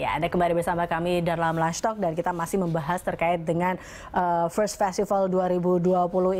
Ya, Anda kembali bersama kami dalam Lunch Talk dan kita masih membahas terkait dengan uh, First Festival 2020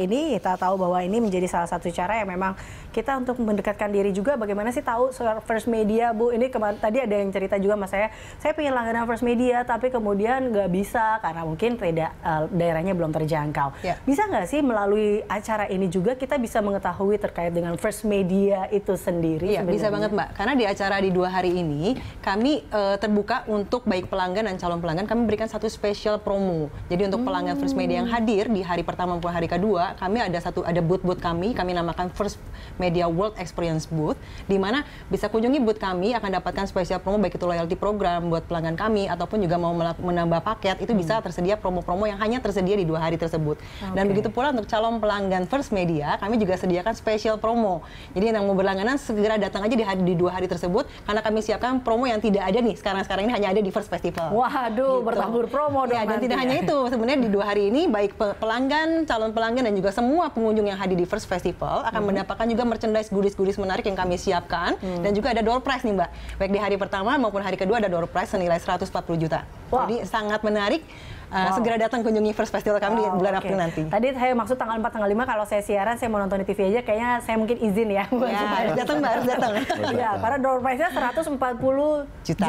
ini. Kita tahu bahwa ini menjadi salah satu cara yang memang kita untuk mendekatkan diri juga bagaimana sih tahu First Media, Bu. Ini kemarin tadi ada yang cerita juga mas saya, saya pengen langganan First Media tapi kemudian nggak bisa karena mungkin tidak uh, daerahnya belum terjangkau. Yeah. Bisa nggak sih melalui acara ini juga kita bisa mengetahui terkait dengan First Media itu sendiri? Iya, bisa banget Mbak. Karena di acara di dua hari ini kami uh, terbuka untuk baik pelanggan dan calon pelanggan kami berikan satu spesial promo. Jadi untuk pelanggan First Media yang hadir di hari pertama maupun hari kedua, kami ada satu ada booth-booth kami, kami namakan First Media World Experience Booth, di mana bisa kunjungi booth kami akan dapatkan spesial promo baik itu loyalty program buat pelanggan kami ataupun juga mau menambah paket itu bisa hmm. tersedia promo-promo yang hanya tersedia di dua hari tersebut. Okay. Dan begitu pula untuk calon pelanggan First Media, kami juga sediakan spesial promo. Jadi yang mau berlangganan segera datang aja di, hari, di dua hari tersebut karena kami siapkan promo yang tidak ada nih sekarang-sekarang ini hanya ada di First Festival. Waduh, gitu. bertabur promo dong. Ya, dan tidak ya. hanya itu, sebenarnya di dua hari ini baik pelanggan, calon pelanggan dan juga semua pengunjung yang hadir di First Festival akan hmm. mendapatkan juga merchandise guris-guris menarik yang kami siapkan hmm. dan juga ada door prize nih Mbak. Baik di hari pertama maupun hari kedua ada door prize senilai 140 juta. Wow. Jadi sangat menarik. Uh, wow. Segera datang kunjungi First Festival kami wow, di bulan okay. April nanti. Tadi saya maksud tanggal 4, tanggal 5 kalau saya siaran, saya mau nonton di TV aja, kayaknya saya mungkin izin ya. Yeah. harus datang, Mbak, harus datang. ya, karena door price nya 140 juta,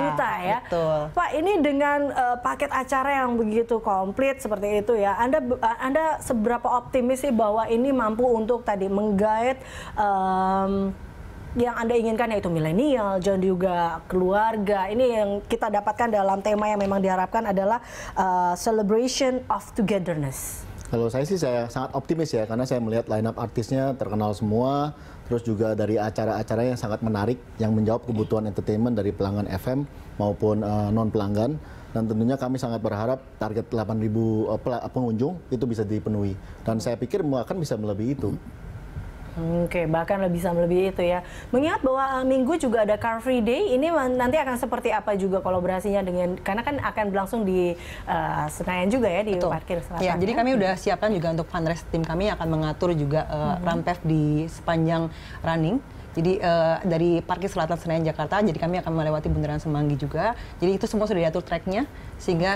juta ya. Betul. Pak, ini dengan uh, paket acara yang begitu komplit seperti itu ya, Anda uh, Anda seberapa optimis sih bahwa ini mampu untuk tadi menggait um, yang Anda inginkan yaitu milenial dan juga keluarga. Ini yang kita dapatkan dalam tema yang memang diharapkan adalah uh, celebration of togetherness. Kalau saya sih saya sangat optimis ya karena saya melihat line up artisnya terkenal semua, terus juga dari acara-acara yang sangat menarik yang menjawab kebutuhan entertainment dari pelanggan FM maupun uh, eh, non pelanggan dan tentunya kami sangat berharap target 8.000 uh, eh, pengunjung itu bisa dipenuhi dan saya pikir akan bisa melebihi itu. Oke, okay, bahkan lebih sama lebih itu ya. Mengingat bahwa uh, minggu juga ada Car Free Day, ini nanti akan seperti apa juga kolaborasinya dengan karena kan akan berlangsung di uh, Senayan juga ya di Betul. parkir selatan. Ya, jadi kan? kami udah siapkan juga untuk fundraise tim kami akan mengatur juga uh, mm -hmm. rampef di sepanjang running jadi uh, dari Parkir Selatan Senayan Jakarta, jadi kami akan melewati Bundaran Semanggi juga. Jadi itu semua sudah diatur tracknya sehingga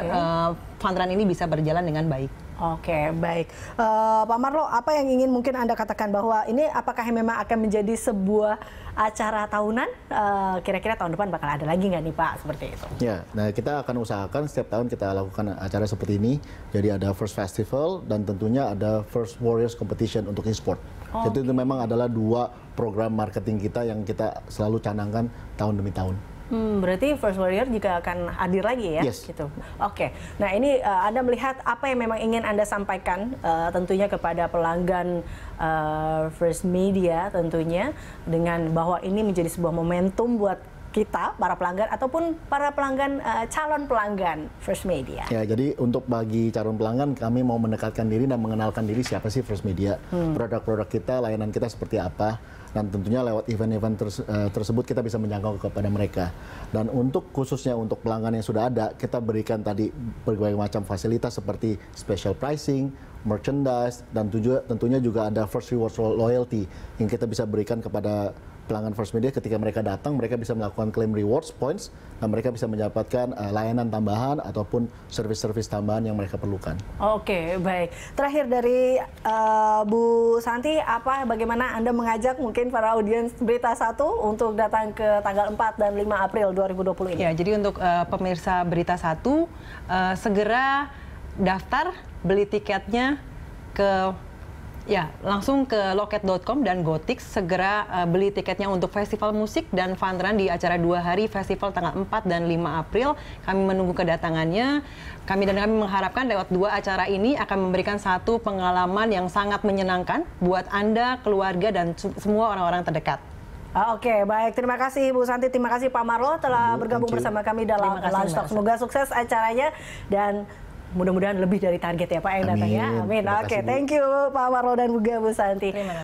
okay. uh, eh, ini bisa berjalan dengan baik. Oke, okay, baik. Uh, Pak Marlo, apa yang ingin mungkin Anda katakan bahwa ini apakah memang akan menjadi sebuah acara tahunan? Kira-kira uh, kira tahun depan bakal ada lagi nggak nih Pak, seperti itu? Ya, nah kita akan usahakan setiap tahun kita lakukan acara seperti ini. Jadi ada First Festival dan tentunya ada First Warriors Competition untuk e-sport. Oh, Jadi itu memang adalah dua program marketing kita yang kita selalu canangkan tahun demi tahun. Hmm, berarti First Warrior juga akan hadir lagi ya, yes. gitu. Oke. Okay. Nah ini uh, Anda melihat apa yang memang ingin Anda sampaikan, uh, tentunya kepada pelanggan uh, First Media tentunya dengan bahwa ini menjadi sebuah momentum buat kita para pelanggan ataupun para pelanggan uh, calon pelanggan First Media. Ya, jadi untuk bagi calon pelanggan kami mau mendekatkan diri dan mengenalkan diri siapa sih First Media, hmm. produk-produk hmm. kita, layanan kita seperti apa dan tentunya lewat event-event terse eh, tersebut kita bisa menjangkau kepada mereka. Dan untuk khususnya untuk pelanggan yang sudah ada, kita berikan tadi berbagai macam fasilitas seperti special pricing, merchandise, dan tujuh tentunya juga ada first rewards loyalty yang kita bisa berikan kepada pelanggan First Media ketika mereka datang mereka bisa melakukan claim rewards points dan mereka bisa mendapatkan uh, layanan tambahan ataupun service-service tambahan yang mereka perlukan. Oke, okay, baik. Terakhir dari uh, Bu Santi apa bagaimana Anda mengajak mungkin para audiens Berita Satu untuk datang ke tanggal 4 dan 5 April 2020 ini? Ya, jadi untuk uh, pemirsa Berita Satu uh, segera daftar beli tiketnya ke Ya, langsung ke loket.com dan Gotik segera uh, beli tiketnya untuk festival musik dan run di acara dua hari festival tanggal 4 dan 5 April. Kami menunggu kedatangannya. Kami dan kami mengharapkan lewat dua acara ini akan memberikan satu pengalaman yang sangat menyenangkan buat Anda, keluarga, dan semua orang-orang terdekat. Ah, oke, okay, baik. Terima kasih Ibu Santi, terima kasih Pak Marlo telah bergabung bersama kami dalam live Talk. Semoga sukses acaranya dan mudah-mudahan lebih dari target ya Pak yang datang ya. Amin. Oke, okay, thank you Pak Marlo dan juga Bu Santi. Terima kasih.